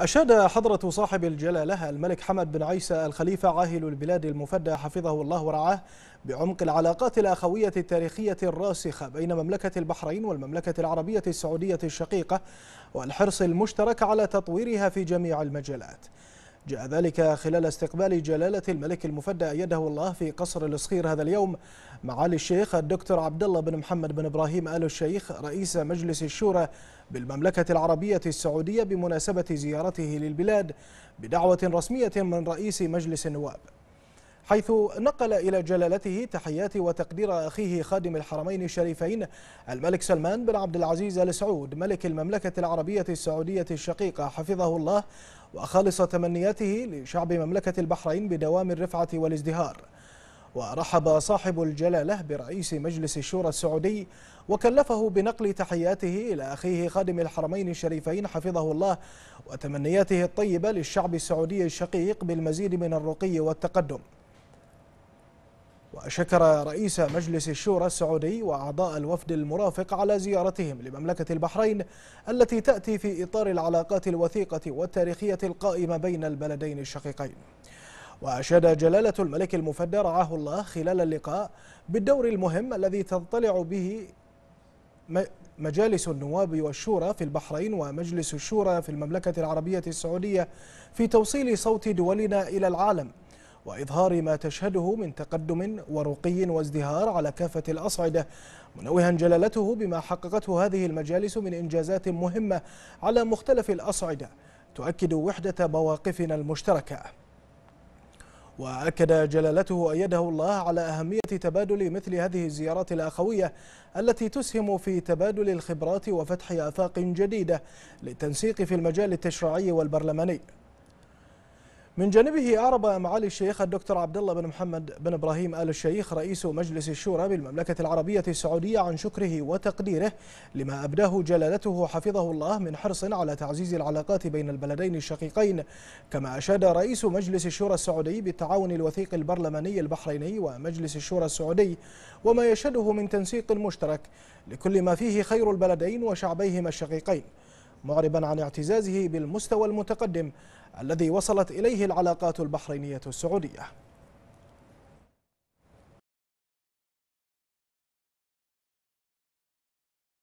أشاد حضرة صاحب الجلالة الملك حمد بن عيسى الخليفة عاهل البلاد المفدى حفظه الله ورعاه بعمق العلاقات الأخوية التاريخية الراسخة بين مملكة البحرين والمملكة العربية السعودية الشقيقة والحرص المشترك على تطويرها في جميع المجالات جاء ذلك خلال استقبال جلالة الملك المفدى أيده الله في قصر الصخير هذا اليوم معالي الشيخ الدكتور عبد الله بن محمد بن إبراهيم آل الشيخ رئيس مجلس الشورى بالمملكة العربية السعودية بمناسبة زيارته للبلاد بدعوة رسمية من رئيس مجلس النواب حيث نقل إلى جلالته تحيات وتقدير أخيه خادم الحرمين الشريفين الملك سلمان بن عبد العزيز آل سعود ملك المملكة العربية السعودية الشقيقة حفظه الله وخالص تمنياته لشعب مملكة البحرين بدوام الرفعة والازدهار ورحب صاحب الجلالة برئيس مجلس الشورى السعودي وكلفه بنقل تحياته إلى أخيه خادم الحرمين الشريفين حفظه الله وتمنياته الطيبة للشعب السعودي الشقيق بالمزيد من الرقي والتقدم وشكر رئيس مجلس الشورى السعودي وأعضاء الوفد المرافق على زيارتهم لمملكة البحرين التي تأتي في إطار العلاقات الوثيقة والتاريخية القائمة بين البلدين الشقيقين وأشاد جلالة الملك المفدى رعاه الله خلال اللقاء بالدور المهم الذي تضطلع به مجالس النواب والشورى في البحرين ومجلس الشورى في المملكة العربية السعودية في توصيل صوت دولنا إلى العالم وإظهار ما تشهده من تقدم ورقي وازدهار على كافة الأصعدة منوها جلالته بما حققته هذه المجالس من إنجازات مهمة على مختلف الأصعدة تؤكد وحدة مواقفنا المشتركة وأكد جلالته أيده الله على أهمية تبادل مثل هذه الزيارات الأخوية التي تسهم في تبادل الخبرات وفتح آفاق جديدة للتنسيق في المجال التشريعي والبرلماني من جانبه أعرب معالي الشيخ الدكتور عبد الله بن محمد بن إبراهيم آل الشيخ رئيس مجلس الشورى بالمملكة العربية السعودية عن شكره وتقديره لما أبداه جلالته حفظه الله من حرص على تعزيز العلاقات بين البلدين الشقيقين كما أشاد رئيس مجلس الشورى السعودي بالتعاون الوثيق البرلماني البحريني ومجلس الشورى السعودي وما يشهده من تنسيق مشترك لكل ما فيه خير البلدين وشعبيهما الشقيقين معربا عن اعتزازه بالمستوى المتقدم الذي وصلت إليه العلاقات البحرينية السعودية